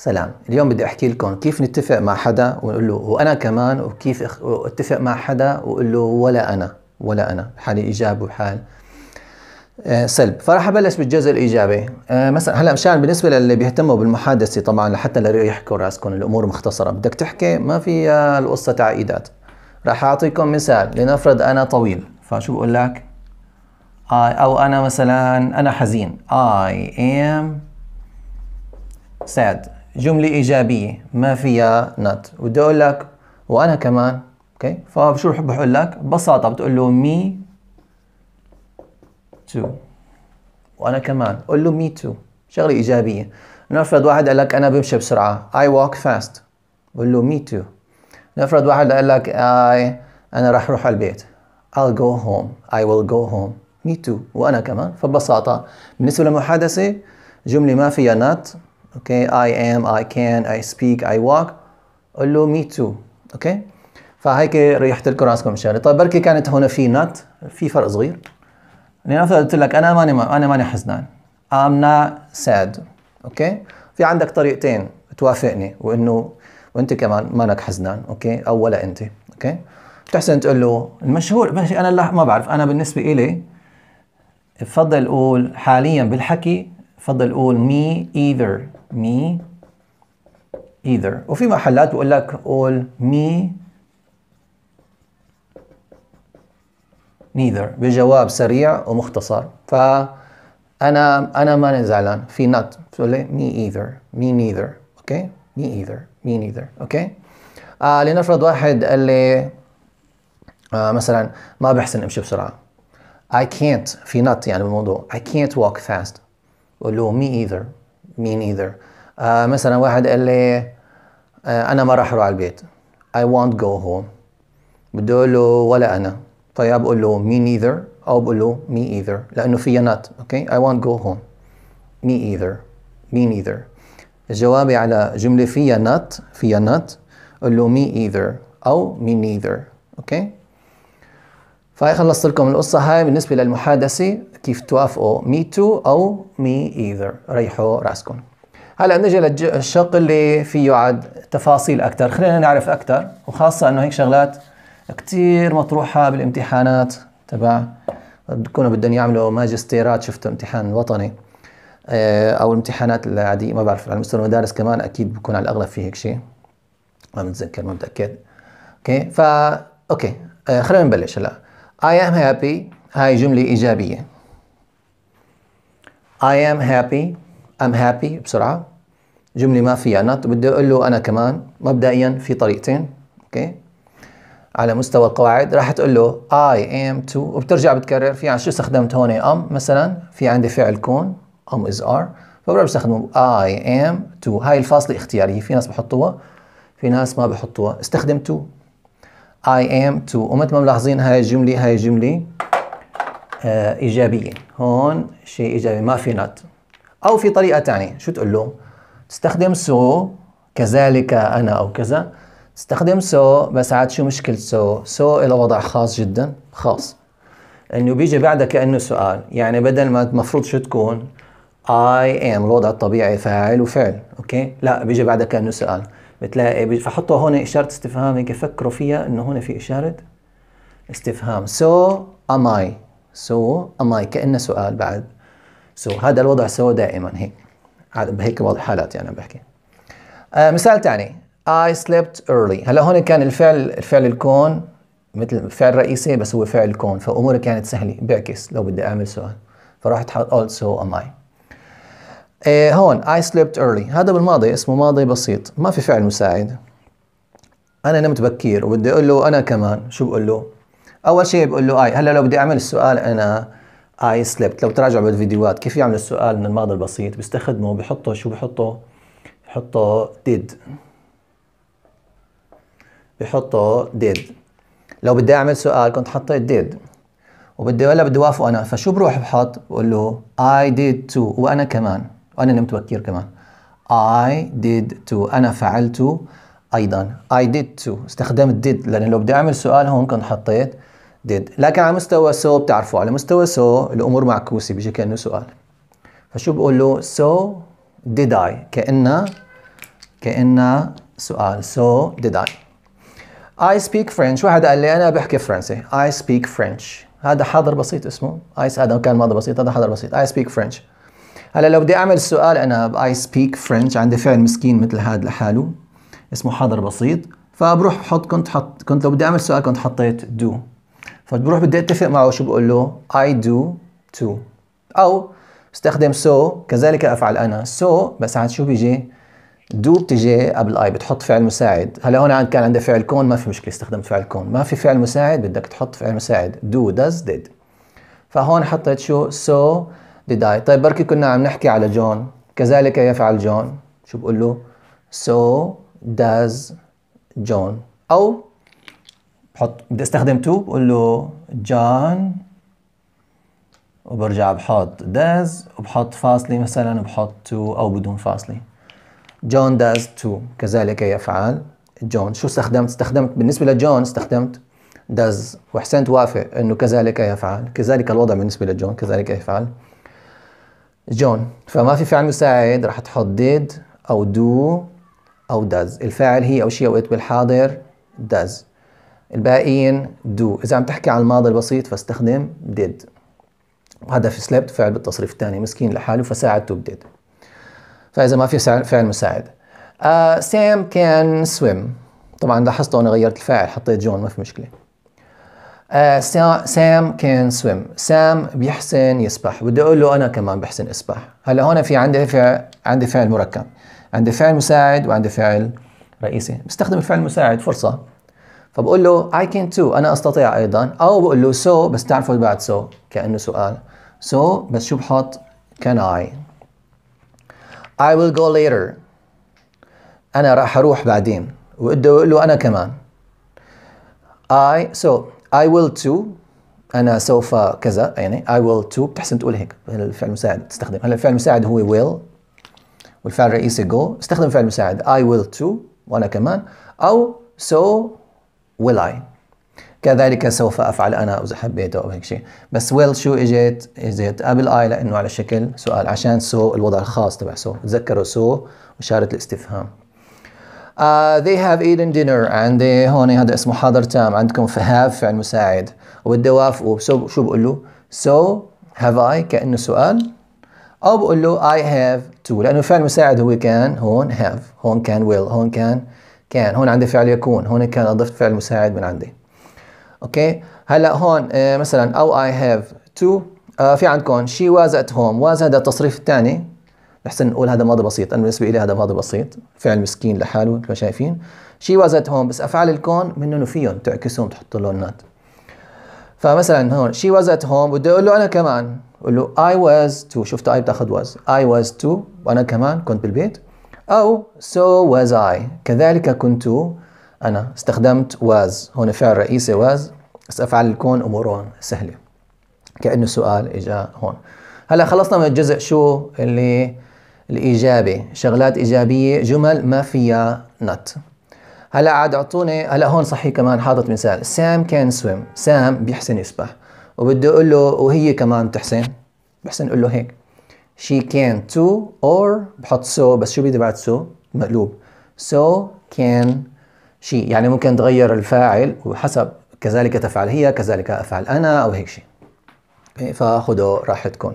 سلام اليوم بدي احكي لكم كيف نتفق مع حدا ونقول له وانا كمان وكيف اتفق مع حدا واقول له ولا انا ولا انا حال ايجاب وحال آه، سلب فراح ابلش بالجزء الايجابي آه، مثلا هلا مشان بالنسبه للي بيهتموا بالمحادثه طبعا لحتى لا يحكوا راسكم الامور مختصره بدك تحكي ما في آه، القصه تعقيدات راح اعطيكم مثال لنفرض انا طويل فشو بقول لك او انا مثلا انا حزين I am sad جملة إيجابية ما فيها not وبدي أقول لك وأنا كمان أوكي فشو بحب أقول لك ببساطة بتقول له مي تو وأنا كمان قول له مي تو شغلة إيجابية نفرض واحد قال لك أنا بمشي بسرعة I walk fast قول له me too نفرض واحد قال لك I أنا راح أروح على البيت I'll go home I will go home me too وأنا كمان فببساطة بالنسبة للمحادثة جملة ما فيها not اوكي اي ام اي كان اي سبيك اي واك قول له مي تو اوكي فهيك ريحت لكم راسكم ان شاء الله طيب بركي كانت هون في نات في فرق صغير لنفرض قلت لك انا ماني ما انا ماني حزنان ام نا ساد اوكي في عندك طريقتين توافقني وانه وانت كمان مانك حزنان اوكي او ولا انت اوكي بتحسن تقول له المشهور انا لا ما بعرف انا بالنسبه الي بفضل اقول حاليا بالحكي بفضل اقول مي ايذر me either وفي محلات بقول لك all me neither بجواب سريع ومختصر ف أنا انا ما زعلان في not بتقول لي me either me neither اوكي okay? me either me neither اوكي okay? آه لنفرض واحد قال لي آه مثلا ما بحسن امشي بسرعه I can't في not يعني بالموضوع I can't walk fast بقول له me either me neither uh, مثلا واحد قال لي uh, انا ما راح اروح على البيت I won't go home بدي اقول له ولا انا فيا طيب، بقول له me neither او بقول له me either لانه فيا not اوكي okay? I won't go home me either me neither جوابي على جملة فيا not فيا not قول له me either أو me neither أوكي okay? فهي خلصت لكم القصة هاي بالنسبة للمحادثة كيف توافقوا مي تو أو مي ايذر ريحوا راسكم هلا نجي للشق اللي فيه عاد تفاصيل أكثر خلينا نعرف أكثر وخاصة إنه هيك شغلات كثير مطروحة بالامتحانات تبع بتكونوا بدهم يعملوا ماجستيرات شفتوا امتحان وطني آه، او الامتحانات العاديه ما بعرف على مستوى المدارس كمان اكيد بكون على الاغلب في هيك شيء ما بتذكر ما متاكد اوكي فا اوكي آه، خلينا نبلش هلا I am happy هاي جملة إيجابية I am happy I'm happy بسرعة جملة ما فيها not بدي أقول له أنا كمان مبدئيا في طريقتين أوكي okay. على مستوى القواعد راح تقول له I am too وبترجع بتكرر في عن شو استخدمت هون أم مثلا في عندي فعل كون أم is are فبروح بستخدمه I am too هاي الفاصلة اختيارية في ناس بحطوها في ناس ما بحطوها استخدم I am to ومثل ما ملاحظين هاي الجملة هاي الجملة آه إيجابية هون شيء إيجابي ما في not أو في طريقة ثانية شو تقول له تستخدم so كذلك أنا أو كذا تستخدم so بس عاد شو مشكلة so so الي وضع خاص جدا خاص إنه بيجي بعدها كأنه سؤال يعني بدل ما المفروض شو تكون I am الوضع الطبيعي فاعل وفعل أوكي لا بيجي بعدها كأنه سؤال بتلاقي فحطوا هون اشاره استفهام هيك فكروا فيها انه هون في اشاره استفهام سو ام اي سو ام اي كانه سؤال بعد سو هذا الوضع سو دائما هيك بهيك وضع حالات يعني عم بحكي آه مثال ثاني I slept early هلا هون كان الفعل الفعل الكون مثل فعل رئيسي بس هو فعل كون فاموري كانت سهله بعكس لو بدي اعمل سؤال فرحت حاط also am I إيه، هون I slept early هذا بالماضي اسمه ماضي بسيط ما في فعل مساعد أنا نمت بكير وبدي أقول له أنا كمان شو بقول له أول شيء بقول له I هلا لو بدي أعمل السؤال أنا I slept لو تراجعوا بالفيديوهات كيف يعمل السؤال من الماضي البسيط بيستخدمه بحطه شو بحطه بحطه did بحطه did لو بدي أعمل سؤال كنت حطيت did وبدي ولا بدي وافق أنا فشو بروح بحط بقول له I did too وأنا كمان وانا نمت بكير كمان I did too انا فعلت ايضا I did too استخدمت did لان لو بدي اعمل سؤال هون كنت حطيت did لكن على مستوى so بتعرفوا على مستوى so الامور معكوسه بيجي كانه سؤال فشو بقول له so did I كأنها كأنها سؤال so did I I speak French واحد قال لي أنا بحكي فرنسي I speak French هذا حاضر بسيط اسمه I هذا كان ماضي بسيط هذا حاضر بسيط I speak French هلا لو بدي اعمل سؤال انا اي سبيك فرنش عندي فعل مسكين مثل هذا لحاله اسمه حاضر بسيط فبروح بحط كنت حط كنت لو بدي اعمل سؤال كنت حطيت دو فبروح بدي اتفق معه شو بقول له اي دو تو او استخدم سو so. كذلك افعل انا سو so. بس عاد شو بيجي دو بتجي قبل اي بتحط فعل مساعد هلا هون كان عندي فعل كون ما في مشكله استخدمت فعل كون ما في فعل مساعد بدك تحط فعل مساعد دو داز ديد فهون حطيت شو سو so. did I طيب بركي كنا عم نحكي على جون كذلك يفعل جون شو بقول له so does جون أو بحط بدي استخدم تو بقول له جون وبرجع بحط داز وبحط فاصلة مثلا بحط تو أو بدون فاصلة جون داز تو كذلك يفعل جون شو استخدمت؟ استخدمت بالنسبة لجون استخدمت داز وحسين توافق انه كذلك يفعل كذلك الوضع بالنسبة لجون كذلك يفعل جون فما في فعل مساعد راح تحط did أو do أو does الفاعل هي أو شيء أو it بالحاضر does الباقيين do إذا عم تحكي عن الماضي البسيط فاستخدم did وهذا في سلبت فعل بالتصريف الثاني مسكين لحاله فساعدته بديد فإذا ما في فعل مساعد سام آه، كان swim طبعا لاحظتوا أنا غيرت الفاعل حطيت جون ما في مشكلة آه، سام كان سويم سام بيحسن يسبح بدي اقول له انا كمان بحسن اسبح هلا هون في عندي فعل عندي فعل مركب عندي فعل مساعد وعندي فعل رئيسي بستخدم الفعل المساعد فرصه فبقول له اي كان تو أنا أستطيع أيضا أو بقول له so بس تعرفوا بعد so كأنه سؤال so بس شو بحط كان اي اي ويل جو ليتر أنا راح أروح بعدين وبدي اقول له أنا كمان I so I will to انا سوف كذا يعني I will to بتحسن تقول هيك الفعل المساعد تستخدم هلا الفعل المساعد هو will والفعل الرئيسي go استخدم الفعل المساعد I will to وانا كمان او so will I كذلك سوف افعل انا اذا حبيت او هيك شيء بس will شو اجت اجت قبل I لانه على شكل سؤال عشان so الوضع الخاص تبع so تذكروا so وشاره الاستفهام Uh, they have eaten dinner and they هون هذا اسمه حاضر تام عندكم في have فعل مساعد والدواف so, شو بقول له so have I كأنه سؤال أو بقول له I have to لأنه الفعل المساعد هو كان هون have هون كان will هون كان كان هون عندي فعل يكون هون كان أضفت فعل مساعد من عندي أوكي هلا هون آه، مثلا أو I have to آه، في عندكم she was at home was هذا التصريف الثاني بحسن نقول هذا ماضي بسيط انا بالنسبه لي هذا ماضي بسيط فعل مسكين لحاله مثل ما شايفين شي وازت هون بس افعال الكون منهم وفيهم تعكسهم تحطوا لونات فمثلا هون شي وازت هون بدي اقول له انا كمان اقول له اي واز تو شفت اي بتاخذ واز اي واز تو وانا كمان كنت بالبيت او سو واز اي كذلك كنت انا استخدمت واز هون فعل رئيسي واز بس افعال الكون امورهم سهله كانه سؤال اجا هون هلا خلصنا من الجزء شو اللي الايجابي شغلات ايجابيه جمل ما فيها نت هلا عاد اعطوني هلا هون صحيح كمان حاطط مثال سام كان سويم سام بيحسن يسبح وبدي اقول له وهي كمان بتحسن بحسن اقول له هيك she can too or بحط so بس شو بدي بعد so مقلوب so can she يعني ممكن تغير الفاعل وحسب كذلك تفعل هي كذلك افعل انا او هيك شيء إيه، فخذوا راحتكم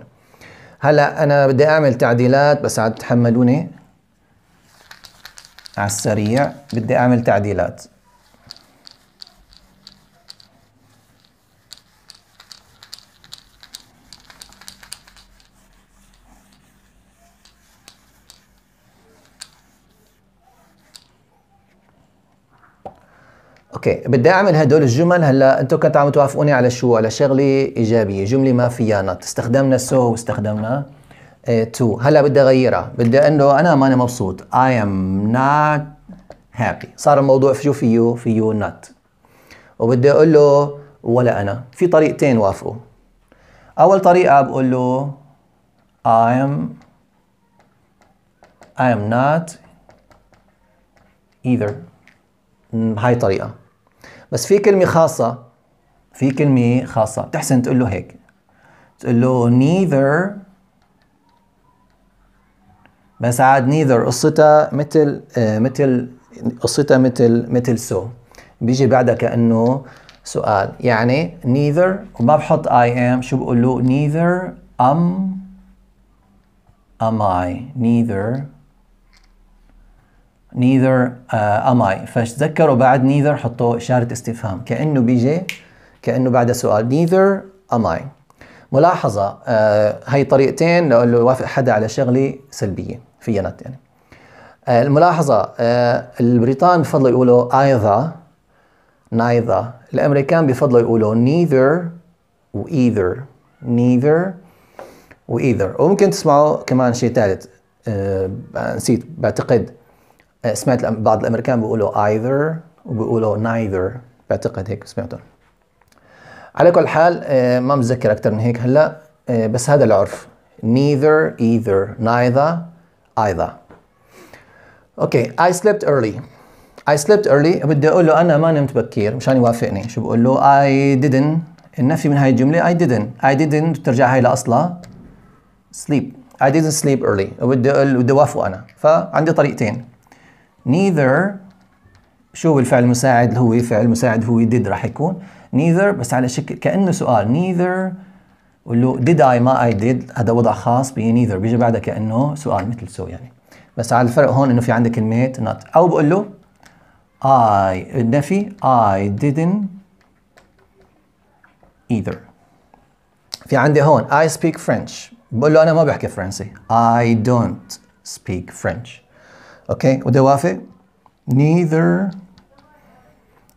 هلا انا بدي اعمل تعديلات بس عاد تحملوني على السريع بدي اعمل تعديلات اوكي بدي اعمل هدول الجمل هلا انتم كنتوا عم توافقوني على شو على شغله ايجابيه جمله ما فيها نط استخدمنا سو so واستخدمنا إيه، تو هلا بدي اغيرها بدي انه انا ماني مبسوط اي ام نوت هابي صار الموضوع شو فيه فيه نوت وبدي اقول له ولا انا في طريقتين وافقوا اول طريقه بقول له اي ام I am not either هاي طريقة بس في كلمه خاصه في كلمه خاصه بتحسن تقول له هيك تقول له neither بس عاد neither قصتها مثل آه، مثل قصتها مثل مثل سو بيجي بعدها كانه سؤال يعني neither وما بحط I am شو بقول له neither am am I neither neither uh, am I فتذكروا بعد neither حطوا إشارة استفهام كأنه بيجي كأنه بعد سؤال neither am I ملاحظة uh, هي طريقتين لو لو وافق حدا على شغلة سلبية فيها نت يعني uh, الملاحظة uh, البريطان بفضلوا يقولوا either neither الأمريكان بفضلوا يقولوا neither و either neither و either وممكن تسمعوا كمان شيء ثالث uh, نسيت بعتقد أه، سمعت بعض الامريكان بيقولوا either وبيقولوا neither بعتقد هيك سمعتهم على كل حال أه، ما متذكر اكثر من هيك هلا أه، بس هذا العرف neither either neither either اوكي okay. I slept early I slept early بدي اقول له انا ما نمت بكير مشان يوافقني شو بقول له I didn't النفي من هاي الجمله I didn't I didn't بترجع هاي لاصلها sleep I didn't sleep early بدي اقول بدي وافق انا فعندي طريقتين neither شو الفعل المساعد اللي هو فعل مساعد هو did راح يكون neither بس على شكل كأنه سؤال neither قول له did I ما I did هذا وضع خاص ب neither بيجي بعدها كأنه سؤال مثل سو يعني بس على الفرق هون انه في عندك كلمة not او بقول له I النفي I didn't either في عندي هون I speak French بقول له أنا ما بحكي فرنسي I don't speak French اوكي وده وافق neither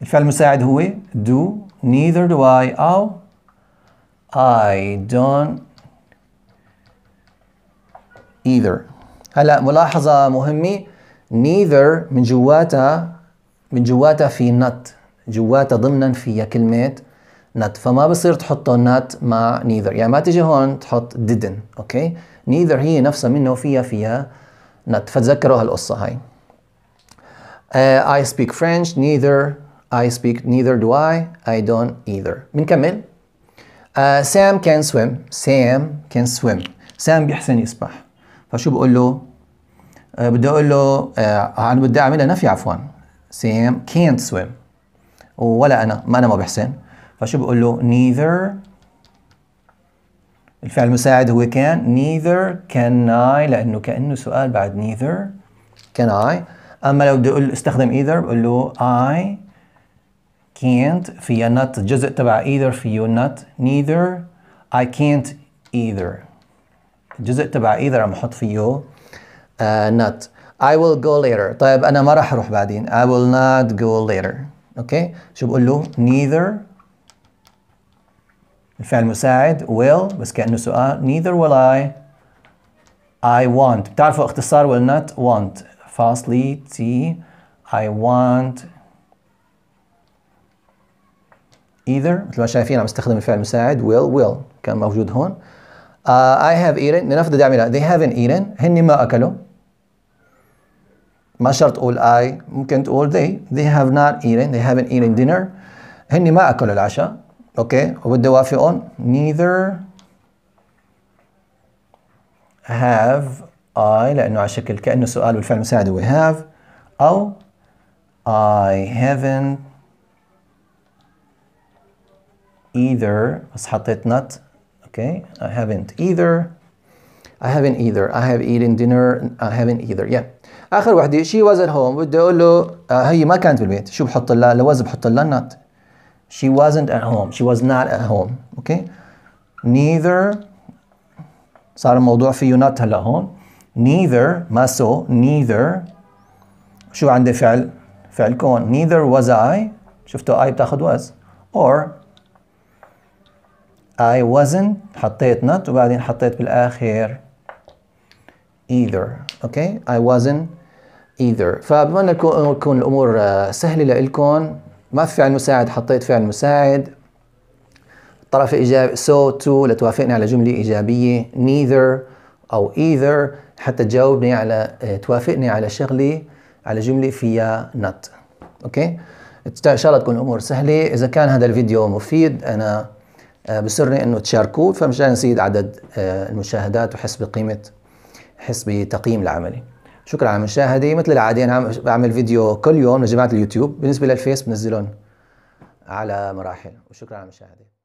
الفعل المساعد هو do neither do I أو I don't either هلا ملاحظة مهمة neither من جواتها من جواتها في not جواتها ضمنا فيها كلمة not فما بصير تحطه not مع neither يعني ما تجي هون تحط didn't اوكي okay? neither هي نفسها منه فيها, فيها not فتذكروها القصة هاي uh, I speak French neither I speak neither do I I don't either منكمل uh, آه، Sam can swim Sam can swim سام بيحسن يسبح فشو بقول له uh, بدي اقول له uh, انا بدي اعملها نفي عفوا Sam can't swim ولا انا ما انا ما بحسن فشو بقول له neither الفعل المساعد هو كان neither can I لأنه كأنه سؤال بعد neither can I أما لو بدي أقول استخدم either بقول له I can't فيها not الجزء تبع either فيه not neither I can't either الجزء تبع either عم بحط فيه uh, آه، not I will go later طيب أنا ما راح أروح بعدين I will not go later أوكي okay. شو بقول له neither الفعل المساعد will بس كأنه سؤال neither will I I want بتعرفوا اختصار will not want فاصلي تي I want either مثل ما شايفين عم استخدم الفعل المساعد will will كان موجود هون uh, I have eaten لنفرض لا they haven't eaten هن ما اكلوا ما شرط تقول I ممكن تقول they they have not eaten they haven't eaten dinner هن ما اكلوا العشاء اوكي وبده يوافقون neither have I لأنه على شكل كأنه سؤال والفعل المساعد هو have أو I haven't either بس حطيت not اوكي okay. I haven't either I haven't either I have eaten dinner I haven't either yeah آخر وحدة she was at home بدي أقول له هي ما كانت بالبيت شو بحط لها لوز بحط لها not She wasn't at home. She was not at home. Okay. Neither صار الموضوع فيه not هلا neither maso. neither شو عندي فعل فعل كون neither was I شفتوا I taḥadwas. was or I wasn't حطيت not وبعدين حطيت بالآخر either okay I wasn't either فبتمنى تكون الأمور سهلة لإلكم ما في فعل مساعد حطيت فعل مساعد طرف إيجابي so to لتوافقني على جملة إيجابية neither أو either حتى تجاوبني على آه، توافقني على شغلة على جملة فيها not أوكي إن شاء الله تكون الأمور سهلة إذا كان هذا الفيديو مفيد أنا آه، بسرني أنه تشاركوه فمشان نزيد عدد آه، المشاهدات وحس بقيمة حس بتقييم العملي شكرا على المشاهده مثل العاده انا بعمل فيديو كل يوم لجماعه اليوتيوب بالنسبه للفيس بنزلهم على مراحل وشكرا على المشاهده